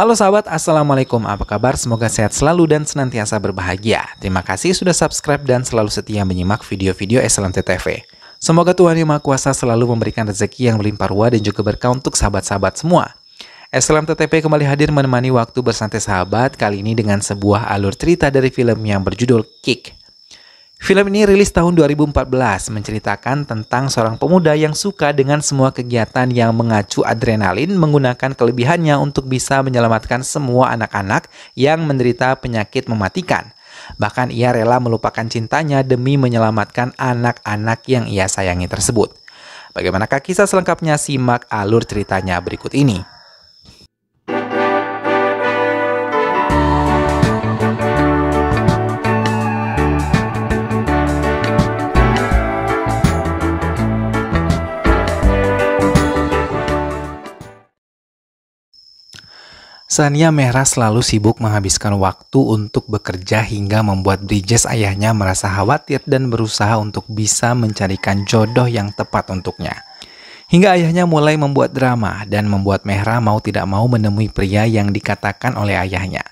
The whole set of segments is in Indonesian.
Halo sahabat, Assalamualaikum, apa kabar? Semoga sehat selalu dan senantiasa berbahagia. Terima kasih sudah subscribe dan selalu setia menyimak video-video TV. Semoga Tuhan Yang Maha Kuasa selalu memberikan rezeki yang melimpah ruah dan juga berkah untuk sahabat-sahabat semua. TV kembali hadir menemani waktu bersantai sahabat, kali ini dengan sebuah alur cerita dari film yang berjudul Kick. Film ini rilis tahun 2014, menceritakan tentang seorang pemuda yang suka dengan semua kegiatan yang mengacu adrenalin menggunakan kelebihannya untuk bisa menyelamatkan semua anak-anak yang menderita penyakit mematikan. Bahkan ia rela melupakan cintanya demi menyelamatkan anak-anak yang ia sayangi tersebut. Bagaimanakah kisah selengkapnya? Simak alur ceritanya berikut ini. Sania Merah selalu sibuk menghabiskan waktu untuk bekerja hingga membuat Bridges ayahnya merasa khawatir dan berusaha untuk bisa mencarikan jodoh yang tepat untuknya. Hingga ayahnya mulai membuat drama dan membuat Mehra mau tidak mau menemui pria yang dikatakan oleh ayahnya.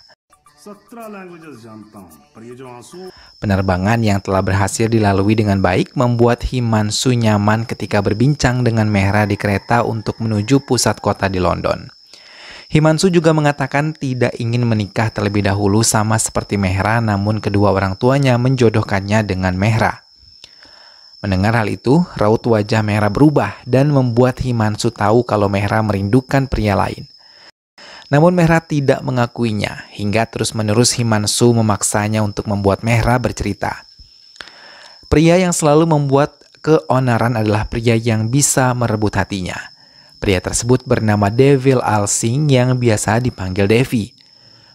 Penerbangan yang telah berhasil dilalui dengan baik membuat Himansu nyaman ketika berbincang dengan Mehra di kereta untuk menuju pusat kota di London. Himansu juga mengatakan tidak ingin menikah terlebih dahulu sama seperti Mehra namun kedua orang tuanya menjodohkannya dengan Mehra. Mendengar hal itu, raut wajah Mehra berubah dan membuat Himansu tahu kalau Mehra merindukan pria lain. Namun Mehra tidak mengakuinya hingga terus-menerus Himansu memaksanya untuk membuat Mehra bercerita. Pria yang selalu membuat keonaran adalah pria yang bisa merebut hatinya. Pria tersebut bernama Devil Al Singh yang biasa dipanggil Devi.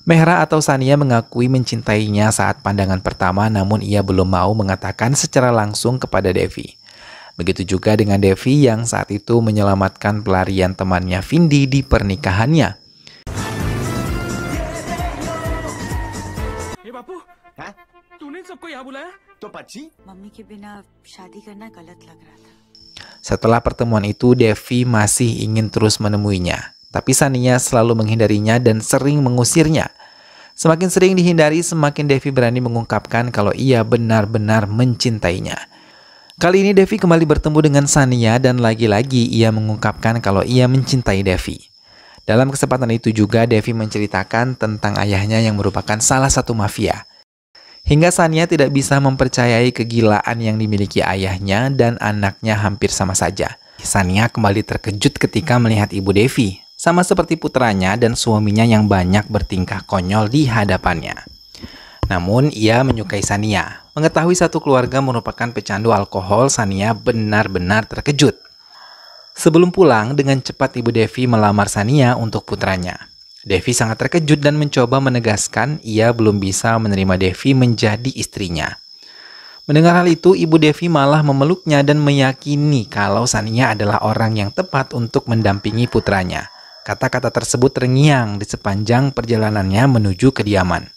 Mehra atau Sania mengakui mencintainya saat pandangan pertama namun ia belum mau mengatakan secara langsung kepada Devi. Begitu juga dengan Devi yang saat itu menyelamatkan pelarian temannya Vindi di pernikahannya. Hey setelah pertemuan itu, Devi masih ingin terus menemuinya, tapi Sania selalu menghindarinya dan sering mengusirnya. Semakin sering dihindari, semakin Devi berani mengungkapkan kalau ia benar-benar mencintainya. Kali ini Devi kembali bertemu dengan Sania dan lagi-lagi ia mengungkapkan kalau ia mencintai Devi. Dalam kesempatan itu juga Devi menceritakan tentang ayahnya yang merupakan salah satu mafia. Hingga Sania tidak bisa mempercayai kegilaan yang dimiliki ayahnya dan anaknya hampir sama saja. Sania kembali terkejut ketika melihat ibu Devi, sama seperti putranya dan suaminya yang banyak bertingkah konyol di hadapannya. Namun ia menyukai Sania. Mengetahui satu keluarga merupakan pecandu alkohol, Sania benar-benar terkejut. Sebelum pulang, dengan cepat Ibu Devi melamar Sania untuk putranya. Devi sangat terkejut dan mencoba menegaskan ia belum bisa menerima Devi menjadi istrinya. Mendengar hal itu, ibu Devi malah memeluknya dan meyakini kalau Sania adalah orang yang tepat untuk mendampingi putranya. Kata-kata tersebut terngiang di sepanjang perjalanannya menuju kediaman.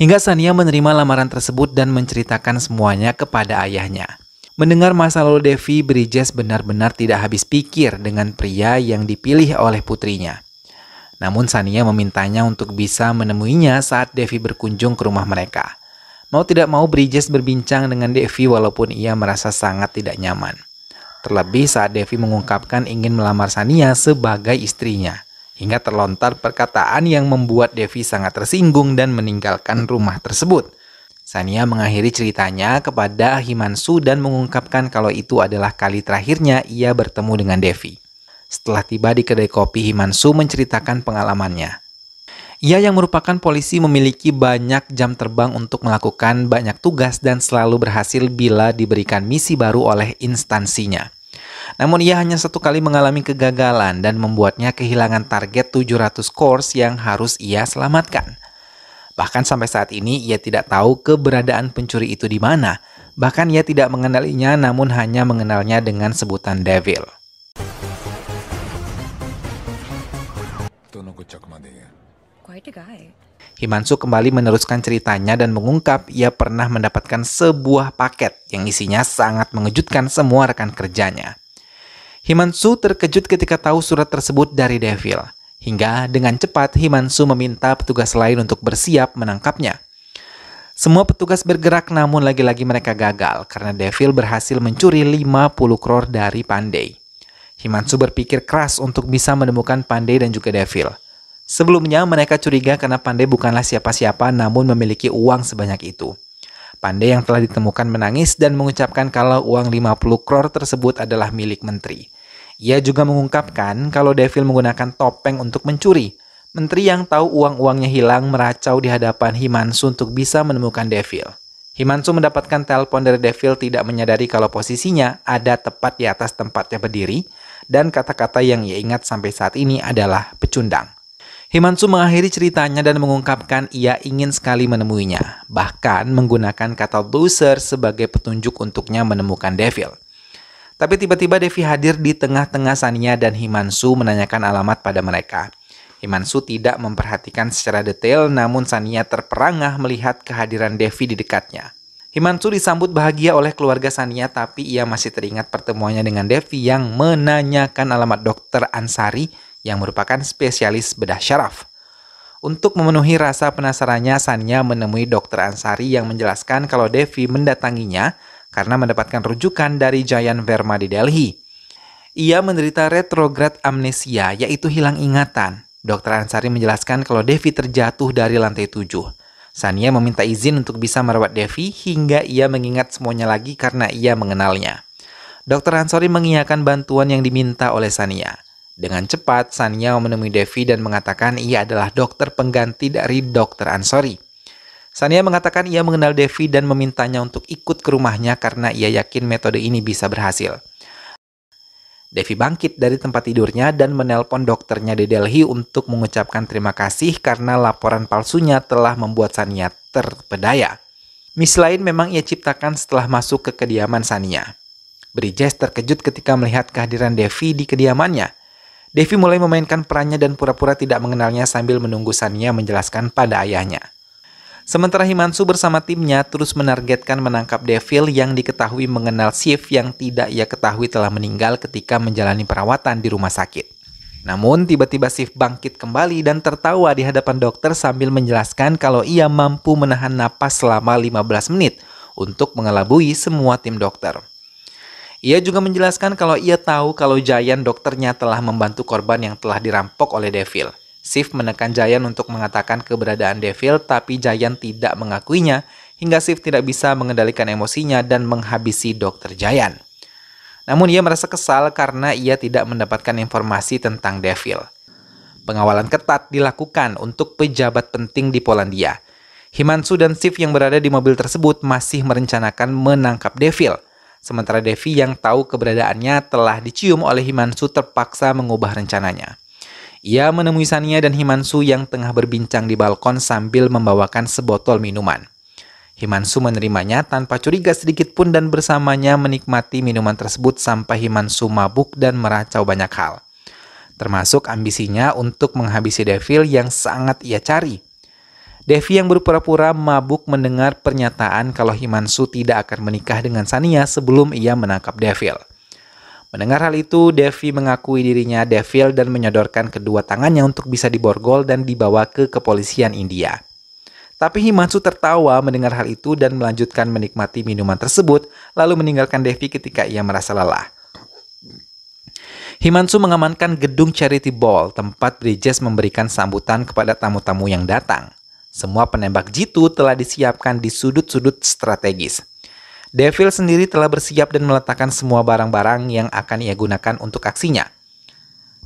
Hingga Sania menerima lamaran tersebut dan menceritakan semuanya kepada ayahnya. Mendengar masa lalu Devi, Bridges benar-benar tidak habis pikir dengan pria yang dipilih oleh putrinya. Namun Sania memintanya untuk bisa menemuinya saat Devi berkunjung ke rumah mereka. Mau tidak mau Bridges berbincang dengan Devi walaupun ia merasa sangat tidak nyaman. Terlebih saat Devi mengungkapkan ingin melamar Sania sebagai istrinya. Hingga terlontar perkataan yang membuat Devi sangat tersinggung dan meninggalkan rumah tersebut. Sania mengakhiri ceritanya kepada Himansu dan mengungkapkan kalau itu adalah kali terakhirnya ia bertemu dengan Devi. Setelah tiba di kedai kopi, Himansu menceritakan pengalamannya. Ia yang merupakan polisi memiliki banyak jam terbang untuk melakukan banyak tugas dan selalu berhasil bila diberikan misi baru oleh instansinya. Namun ia hanya satu kali mengalami kegagalan dan membuatnya kehilangan target 700 course yang harus ia selamatkan. Bahkan sampai saat ini ia tidak tahu keberadaan pencuri itu di mana. Bahkan ia tidak mengenalinya namun hanya mengenalnya dengan sebutan Devil. Himansu kembali meneruskan ceritanya dan mengungkap ia pernah mendapatkan sebuah paket yang isinya sangat mengejutkan semua rekan kerjanya. Himansu terkejut ketika tahu surat tersebut dari Devil. Hingga dengan cepat Himansu meminta petugas lain untuk bersiap menangkapnya. Semua petugas bergerak namun lagi-lagi mereka gagal karena Devil berhasil mencuri 50 kror dari Pandey. Himansu berpikir keras untuk bisa menemukan Pandey dan juga Devil. Sebelumnya mereka curiga karena Pandai bukanlah siapa-siapa namun memiliki uang sebanyak itu. Pandai yang telah ditemukan menangis dan mengucapkan kalau uang 50 kror tersebut adalah milik menteri. Ia juga mengungkapkan kalau Devil menggunakan topeng untuk mencuri. Menteri yang tahu uang-uangnya hilang meracau di hadapan Himansu untuk bisa menemukan Devil. Himansu mendapatkan telepon dari Devil tidak menyadari kalau posisinya ada tepat di atas tempatnya berdiri dan kata-kata yang ia ingat sampai saat ini adalah pecundang. Himansu mengakhiri ceritanya dan mengungkapkan ia ingin sekali menemuinya, bahkan menggunakan kata loser sebagai petunjuk untuknya menemukan Devil. Tapi tiba-tiba Devi hadir di tengah-tengah Sania dan Himansu menanyakan alamat pada mereka. Himansu tidak memperhatikan secara detail namun Sania terperangah melihat kehadiran Devi di dekatnya. Himansu disambut bahagia oleh keluarga Sania tapi ia masih teringat pertemuannya dengan Devi yang menanyakan alamat dokter Ansari yang merupakan spesialis bedah syaraf. Untuk memenuhi rasa penasarannya, Sania menemui dokter Ansari yang menjelaskan kalau Devi mendatanginya karena mendapatkan rujukan dari Jayan Verma di Delhi. Ia menderita retrograde amnesia, yaitu hilang ingatan. Dokter Ansari menjelaskan kalau Devi terjatuh dari lantai tujuh. Sania meminta izin untuk bisa merawat Devi hingga ia mengingat semuanya lagi karena ia mengenalnya. Dokter Ansari mengiyakan bantuan yang diminta oleh Sania. Dengan cepat, Sania menemui Devi dan mengatakan ia adalah dokter pengganti dari dokter Ansori. Sania mengatakan ia mengenal Devi dan memintanya untuk ikut ke rumahnya karena ia yakin metode ini bisa berhasil. Devi bangkit dari tempat tidurnya dan menelpon dokternya di Delhi untuk mengucapkan terima kasih karena laporan palsunya telah membuat Sania terpedaya. Miss lain memang ia ciptakan setelah masuk ke kediaman Sania. Bridges terkejut ketika melihat kehadiran Devi di kediamannya. Devi mulai memainkan perannya dan pura-pura tidak mengenalnya sambil menunggu Sania menjelaskan pada ayahnya. Sementara Himansu bersama timnya terus menargetkan menangkap Devil yang diketahui mengenal Sif yang tidak ia ketahui telah meninggal ketika menjalani perawatan di rumah sakit. Namun tiba-tiba Sif bangkit kembali dan tertawa di hadapan dokter sambil menjelaskan kalau ia mampu menahan napas selama 15 menit untuk mengelabui semua tim dokter. Ia juga menjelaskan kalau ia tahu kalau Jayan dokternya telah membantu korban yang telah dirampok oleh Devil. Sif menekan Jayan untuk mengatakan keberadaan Devil tapi Jayan tidak mengakuinya hingga Sif tidak bisa mengendalikan emosinya dan menghabisi dokter Jayan. Namun ia merasa kesal karena ia tidak mendapatkan informasi tentang Devil. Pengawalan ketat dilakukan untuk pejabat penting di Polandia. Himansu dan Sif yang berada di mobil tersebut masih merencanakan menangkap Devil – Sementara Devi yang tahu keberadaannya telah dicium oleh Himansu terpaksa mengubah rencananya. Ia menemui Sania dan Himansu yang tengah berbincang di balkon sambil membawakan sebotol minuman. Himansu menerimanya tanpa curiga sedikit pun dan bersamanya menikmati minuman tersebut sampai Himansu mabuk dan meracau banyak hal. Termasuk ambisinya untuk menghabisi Devil yang sangat ia cari – Devi yang berpura-pura mabuk mendengar pernyataan kalau Himansu tidak akan menikah dengan Sania sebelum ia menangkap Devil. Mendengar hal itu, Devi mengakui dirinya Devil dan menyodorkan kedua tangannya untuk bisa diborgol dan dibawa ke kepolisian India. Tapi Himansu tertawa mendengar hal itu dan melanjutkan menikmati minuman tersebut, lalu meninggalkan Devi ketika ia merasa lelah. Himansu mengamankan gedung Charity Ball, tempat Bridges memberikan sambutan kepada tamu-tamu yang datang. Semua penembak jitu telah disiapkan di sudut-sudut strategis. Devil sendiri telah bersiap dan meletakkan semua barang-barang yang akan ia gunakan untuk aksinya.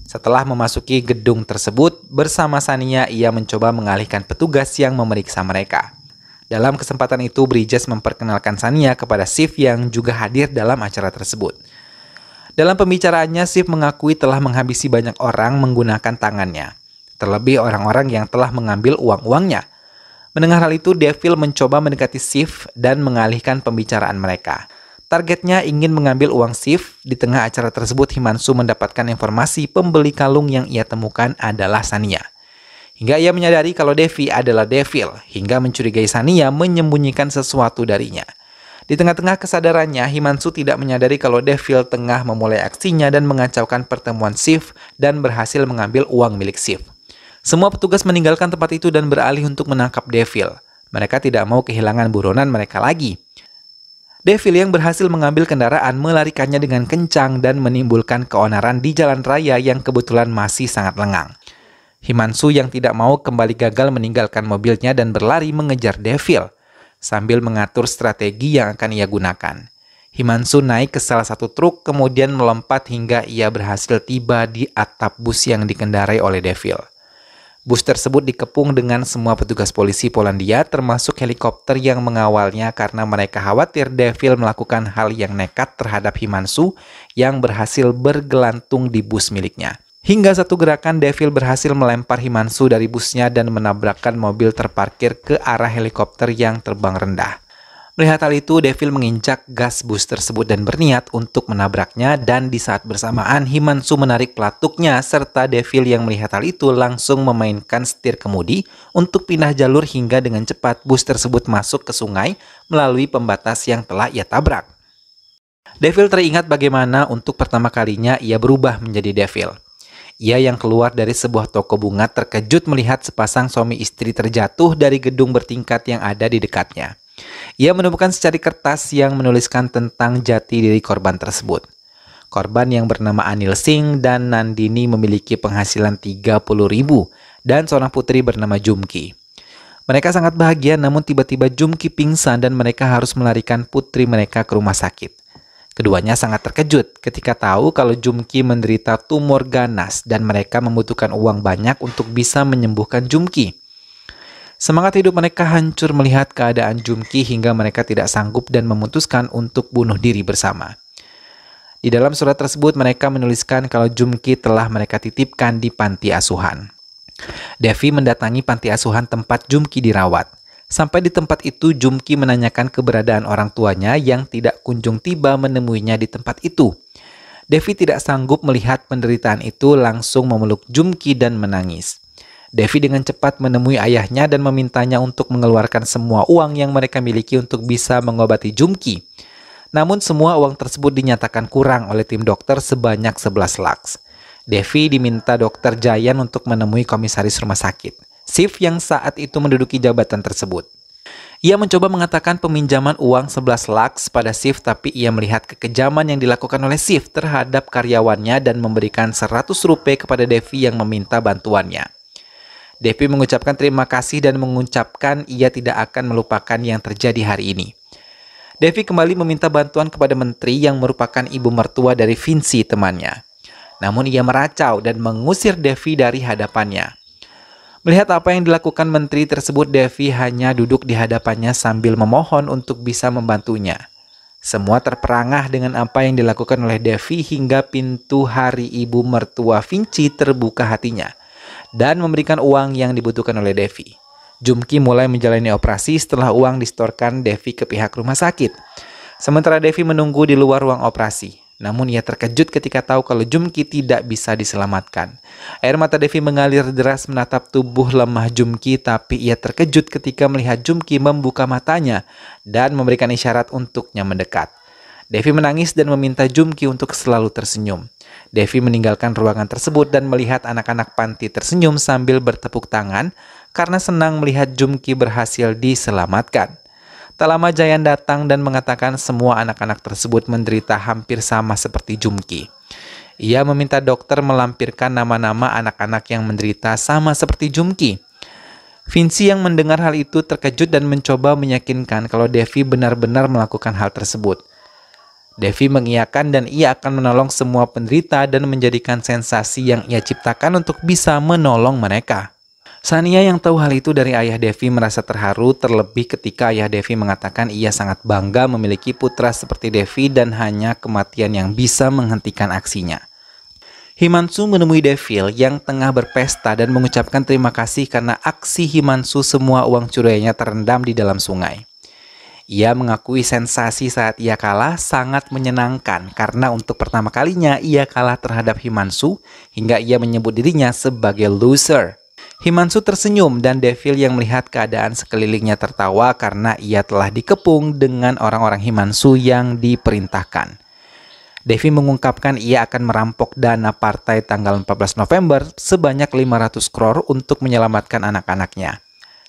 Setelah memasuki gedung tersebut, bersama Sania ia mencoba mengalihkan petugas yang memeriksa mereka. Dalam kesempatan itu, Bridges memperkenalkan Sania kepada Sif yang juga hadir dalam acara tersebut. Dalam pembicaraannya, Sif mengakui telah menghabisi banyak orang menggunakan tangannya, terlebih orang-orang yang telah mengambil uang-uangnya. Mendengar hal itu, Devil mencoba mendekati Sif dan mengalihkan pembicaraan mereka. Targetnya ingin mengambil uang Sif. Di tengah acara tersebut, Himansu mendapatkan informasi pembeli kalung yang ia temukan adalah Sania. Hingga ia menyadari kalau Devi adalah Devil, hingga mencurigai Sania menyembunyikan sesuatu darinya. Di tengah-tengah kesadarannya, Himansu tidak menyadari kalau Devil tengah memulai aksinya dan mengacaukan pertemuan Sif dan berhasil mengambil uang milik Sif. Semua petugas meninggalkan tempat itu dan beralih untuk menangkap Devil. Mereka tidak mau kehilangan buronan mereka lagi. Devil yang berhasil mengambil kendaraan melarikannya dengan kencang dan menimbulkan keonaran di jalan raya yang kebetulan masih sangat lengang. Himansu yang tidak mau kembali gagal meninggalkan mobilnya dan berlari mengejar Devil sambil mengatur strategi yang akan ia gunakan. Himansu naik ke salah satu truk kemudian melompat hingga ia berhasil tiba di atap bus yang dikendarai oleh Devil. Bus tersebut dikepung dengan semua petugas polisi Polandia termasuk helikopter yang mengawalnya karena mereka khawatir Devil melakukan hal yang nekat terhadap Himansu yang berhasil bergelantung di bus miliknya. Hingga satu gerakan Devil berhasil melempar Himansu dari busnya dan menabrakkan mobil terparkir ke arah helikopter yang terbang rendah. Melihat hal itu, Devil menginjak gas bus tersebut dan berniat untuk menabraknya dan di saat bersamaan Himansu menarik pelatuknya serta Devil yang melihat hal itu langsung memainkan setir kemudi untuk pindah jalur hingga dengan cepat bus tersebut masuk ke sungai melalui pembatas yang telah ia tabrak. Devil teringat bagaimana untuk pertama kalinya ia berubah menjadi Devil. Ia yang keluar dari sebuah toko bunga terkejut melihat sepasang suami istri terjatuh dari gedung bertingkat yang ada di dekatnya. Ia menemukan secari kertas yang menuliskan tentang jati diri korban tersebut. Korban yang bernama Anil Singh dan Nandini memiliki penghasilan 30 ribu dan seorang putri bernama Jumki. Mereka sangat bahagia namun tiba-tiba Jumki pingsan dan mereka harus melarikan putri mereka ke rumah sakit. Keduanya sangat terkejut ketika tahu kalau Jumki menderita tumor ganas dan mereka membutuhkan uang banyak untuk bisa menyembuhkan Jumki. Semangat hidup mereka hancur melihat keadaan Jumki hingga mereka tidak sanggup dan memutuskan untuk bunuh diri bersama. Di dalam surat tersebut mereka menuliskan kalau Jumki telah mereka titipkan di panti asuhan. Devi mendatangi panti asuhan tempat Jumki dirawat. Sampai di tempat itu Jumki menanyakan keberadaan orang tuanya yang tidak kunjung tiba menemuinya di tempat itu. Devi tidak sanggup melihat penderitaan itu langsung memeluk Jumki dan menangis. Devi dengan cepat menemui ayahnya dan memintanya untuk mengeluarkan semua uang yang mereka miliki untuk bisa mengobati Jumki. Namun semua uang tersebut dinyatakan kurang oleh tim dokter sebanyak 11 laks. Devi diminta dokter Jayan untuk menemui komisaris rumah sakit, Sif yang saat itu menduduki jabatan tersebut. Ia mencoba mengatakan peminjaman uang 11 laks pada Sif tapi ia melihat kekejaman yang dilakukan oleh Sif terhadap karyawannya dan memberikan 100 rupiah kepada Devi yang meminta bantuannya. Devi mengucapkan terima kasih dan mengucapkan ia tidak akan melupakan yang terjadi hari ini. Devi kembali meminta bantuan kepada menteri yang merupakan ibu mertua dari Vinci temannya. Namun ia meracau dan mengusir Devi dari hadapannya. Melihat apa yang dilakukan menteri tersebut, Devi hanya duduk di hadapannya sambil memohon untuk bisa membantunya. Semua terperangah dengan apa yang dilakukan oleh Devi hingga pintu hari ibu mertua Vinci terbuka hatinya dan memberikan uang yang dibutuhkan oleh Devi. Jumki mulai menjalani operasi setelah uang distorkan Devi ke pihak rumah sakit. Sementara Devi menunggu di luar ruang operasi. Namun ia terkejut ketika tahu kalau Jumki tidak bisa diselamatkan. Air mata Devi mengalir deras menatap tubuh lemah Jumki tapi ia terkejut ketika melihat Jumki membuka matanya dan memberikan isyarat untuknya mendekat. Devi menangis dan meminta Jumki untuk selalu tersenyum. Devi meninggalkan ruangan tersebut dan melihat anak-anak panti tersenyum sambil bertepuk tangan karena senang melihat Jumki berhasil diselamatkan. Tak lama Jayan datang dan mengatakan semua anak-anak tersebut menderita hampir sama seperti Jumki. Ia meminta dokter melampirkan nama-nama anak-anak yang menderita sama seperti Jumki. Vinci yang mendengar hal itu terkejut dan mencoba meyakinkan kalau Devi benar-benar melakukan hal tersebut. Devi mengiyakan dan ia akan menolong semua penderita dan menjadikan sensasi yang ia ciptakan untuk bisa menolong mereka. Sania yang tahu hal itu dari ayah Devi merasa terharu terlebih ketika ayah Devi mengatakan ia sangat bangga memiliki putra seperti Devi dan hanya kematian yang bisa menghentikan aksinya. Himansu menemui Devil yang tengah berpesta dan mengucapkan terima kasih karena aksi Himansu semua uang curiannya terendam di dalam sungai. Ia mengakui sensasi saat ia kalah sangat menyenangkan karena untuk pertama kalinya ia kalah terhadap Himansu hingga ia menyebut dirinya sebagai loser. Himansu tersenyum dan Devil yang melihat keadaan sekelilingnya tertawa karena ia telah dikepung dengan orang-orang Himansu yang diperintahkan. Devi mengungkapkan ia akan merampok dana partai tanggal 14 November sebanyak 500 kror untuk menyelamatkan anak-anaknya.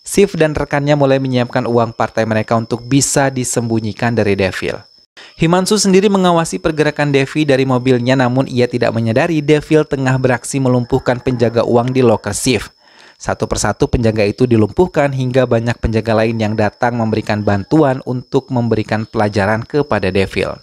Sif dan rekannya mulai menyiapkan uang partai mereka untuk bisa disembunyikan dari Devil. Himansu sendiri mengawasi pergerakan Devi dari mobilnya namun ia tidak menyadari Devil tengah beraksi melumpuhkan penjaga uang di lokasi Sif. Satu persatu penjaga itu dilumpuhkan hingga banyak penjaga lain yang datang memberikan bantuan untuk memberikan pelajaran kepada Devil.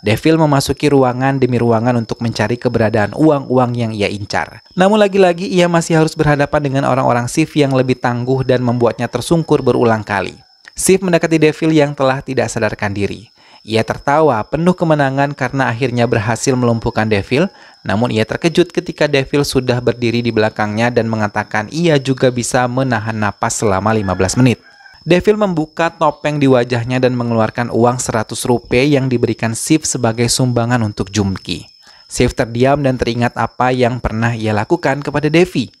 Devil memasuki ruangan demi ruangan untuk mencari keberadaan uang-uang yang ia incar. Namun lagi-lagi ia masih harus berhadapan dengan orang-orang Sif yang lebih tangguh dan membuatnya tersungkur berulang kali. Sif mendekati Devil yang telah tidak sadarkan diri. Ia tertawa penuh kemenangan karena akhirnya berhasil melumpuhkan Devil, namun ia terkejut ketika Devil sudah berdiri di belakangnya dan mengatakan ia juga bisa menahan napas selama 15 menit. Devil membuka topeng di wajahnya dan mengeluarkan uang 100 rupiah yang diberikan Sif sebagai sumbangan untuk Jumki. Sif terdiam dan teringat apa yang pernah ia lakukan kepada Devi.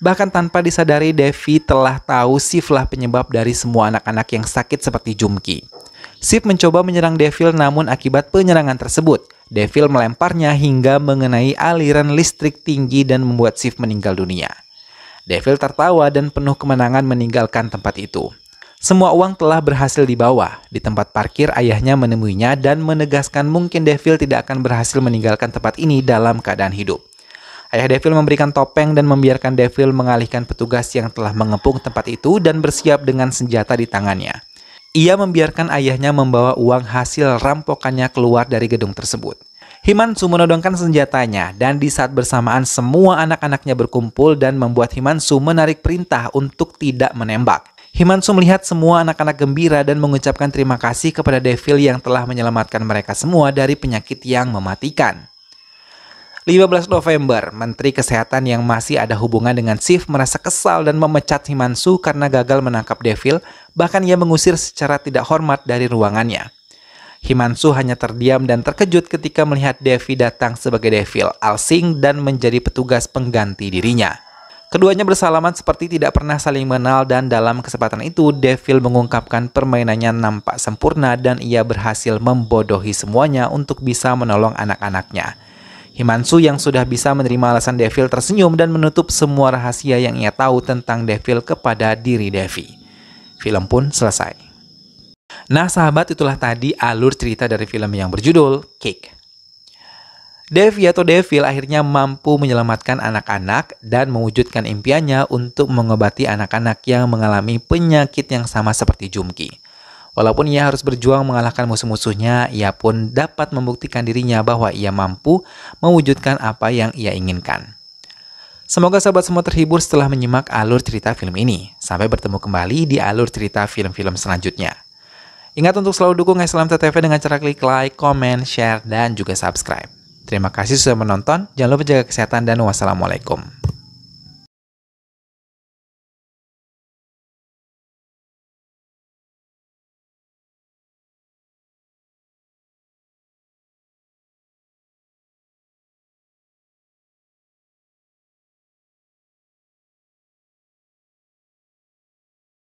Bahkan tanpa disadari Devi telah tahu Siflah penyebab dari semua anak-anak yang sakit seperti Jumki. Sif mencoba menyerang Devil namun akibat penyerangan tersebut, Devil melemparnya hingga mengenai aliran listrik tinggi dan membuat Sif meninggal dunia. Devil tertawa dan penuh kemenangan meninggalkan tempat itu. Semua uang telah berhasil dibawa. Di tempat parkir, ayahnya menemuinya dan menegaskan mungkin Devil tidak akan berhasil meninggalkan tempat ini dalam keadaan hidup. Ayah Devil memberikan topeng dan membiarkan Devil mengalihkan petugas yang telah mengepung tempat itu dan bersiap dengan senjata di tangannya. Ia membiarkan ayahnya membawa uang hasil rampokannya keluar dari gedung tersebut. Himansu menodongkan senjatanya dan di saat bersamaan semua anak-anaknya berkumpul dan membuat Himansu menarik perintah untuk tidak menembak. Himansu melihat semua anak-anak gembira dan mengucapkan terima kasih kepada Devil yang telah menyelamatkan mereka semua dari penyakit yang mematikan. 15 November, Menteri Kesehatan yang masih ada hubungan dengan Sif merasa kesal dan memecat Himansu karena gagal menangkap Devil, bahkan ia mengusir secara tidak hormat dari ruangannya. Himansu hanya terdiam dan terkejut ketika melihat Devi datang sebagai Devil Alsing dan menjadi petugas pengganti dirinya. Keduanya bersalaman seperti tidak pernah saling mengenal dan dalam kesempatan itu Devil mengungkapkan permainannya nampak sempurna dan ia berhasil membodohi semuanya untuk bisa menolong anak-anaknya. Himansu yang sudah bisa menerima alasan Devil tersenyum dan menutup semua rahasia yang ia tahu tentang Devil kepada diri Devi. Film pun selesai. Nah sahabat itulah tadi alur cerita dari film yang berjudul Cake. Devi atau Devil akhirnya mampu menyelamatkan anak-anak dan mewujudkan impiannya untuk mengobati anak-anak yang mengalami penyakit yang sama seperti Jumki. Walaupun ia harus berjuang mengalahkan musuh-musuhnya, ia pun dapat membuktikan dirinya bahwa ia mampu mewujudkan apa yang ia inginkan. Semoga sahabat semua terhibur setelah menyimak alur cerita film ini. Sampai bertemu kembali di alur cerita film-film selanjutnya. Ingat untuk selalu dukung Islam TTV dengan cara klik like, comment, share, dan juga subscribe. Terima kasih sudah menonton. Jangan lupa jaga kesehatan dan wassalamualaikum.